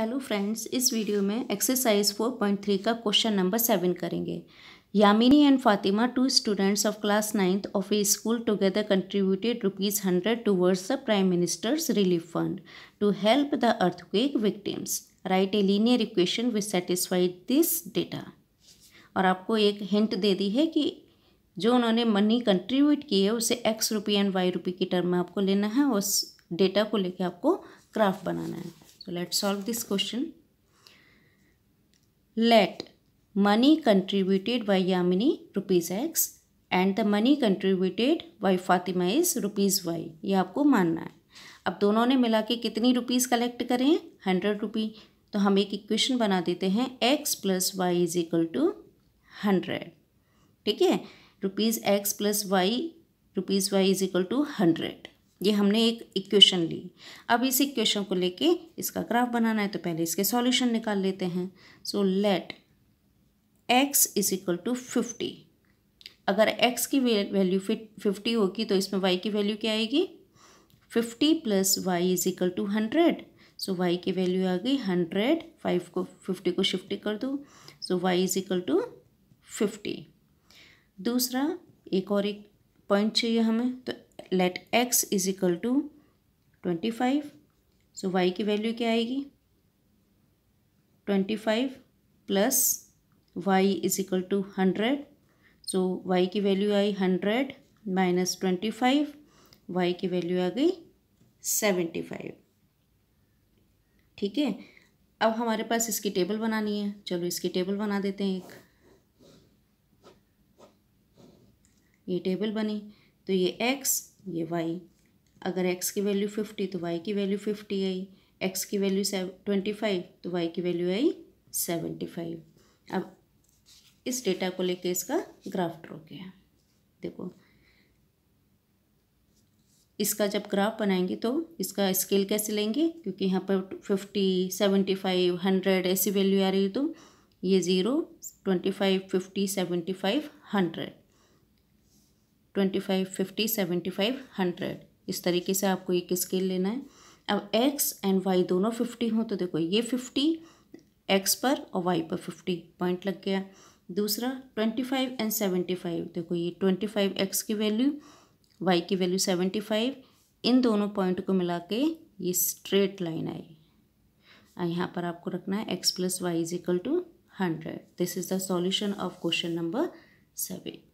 Hello friends इस video में exercise 4.3 का क्वेश्चन नंबर सेवन करेंगे Yamini and Fatima two students of class ninth of a school together contributed rupees hundred towards the prime minister's relief fund to help the earthquake victims write a linear equation which satisfied this data और आपको एक hint दे दी है कि जो उन्होंने money contribute की है उसे एक्स रुपये एंड वाई रुपये की टर्म में आपको लेना है उस डेटा को लेकर आपको क्राफ्ट बनाना है So let's solve this question. Let money contributed by Yamini rupees x and the money contributed by Fatima is rupees y ये आपको मानना है अब दोनों ने मिला के कितनी रुपीज़ कलेक्ट करें हंड्रेड रुपी तो हम एक इक्वेशन बना देते हैं x plus y is equal to hundred ठीक है rupees x plus y rupees y is equal to hundred ये हमने एक इक्वेशन ली अब इस इक्वेशन को लेके इसका ग्राफ बनाना है तो पहले इसके सॉल्यूशन निकाल लेते हैं so let x is equal to fifty अगर एक्स की वैल्यू फिफ्टी होगी तो इसमें वाई की वैल्यू क्या आएगी fifty plus y is equal to hundred so y की वैल्यू आ गई हंड्रेड फाइव को फिफ्टी को शिफ्ट कर दो so y is equal to fifty दूसरा एक और एक पॉइंट चाहिए हमें तो let x is equal to twenty five so y की वैल्यू क्या आएगी twenty five plus y is equal to hundred so y की वैल्यू आई hundred minus twenty five y की वैल्यू आ गई सेवेंटी फाइव ठीक है अब हमारे पास इसकी टेबल बनानी है चलो इसकी टेबल बना देते हैं एक ये टेबल बनी तो ये एक्स ये वाई अगर एक्स की वैल्यू फिफ्टी तो वाई की वैल्यू फिफ्टी आई एक्स की वैल्यू ट्वेंटी फाइव तो वाई की वैल्यू आई सेवेंटी फाइव अब इस डेटा को लेके इसका ग्राफ ड्रॉ किया देखो इसका जब ग्राफ बनाएंगे तो इसका स्केल कैसे लेंगे क्योंकि यहाँ पर फिफ्टी सेवेंटी फाइव हंड्रेड ऐसी वैल्यू आ रही है तो ये zero twenty five fifty seventy five hundred twenty five fifty seventy five hundred इस तरीके से आपको एक स्केल लेना है अब एक्स एंड वाई दोनों फिफ्टी हों तो देखो ये फिफ्टी एक्स पर और वाई पर फिफ्टी पॉइंट लग गया दूसरा twenty five and seventy five देखो ये ट्वेंटी फाइव एक्स की वैल्यू वाई की वैल्यू सेवेंटी फाइव इन दोनों पॉइंट को मिला के ये स्ट्रेट लाइन आई यहाँ पर आपको रखना है x plus y is equal to hundred this is the solution of question number seven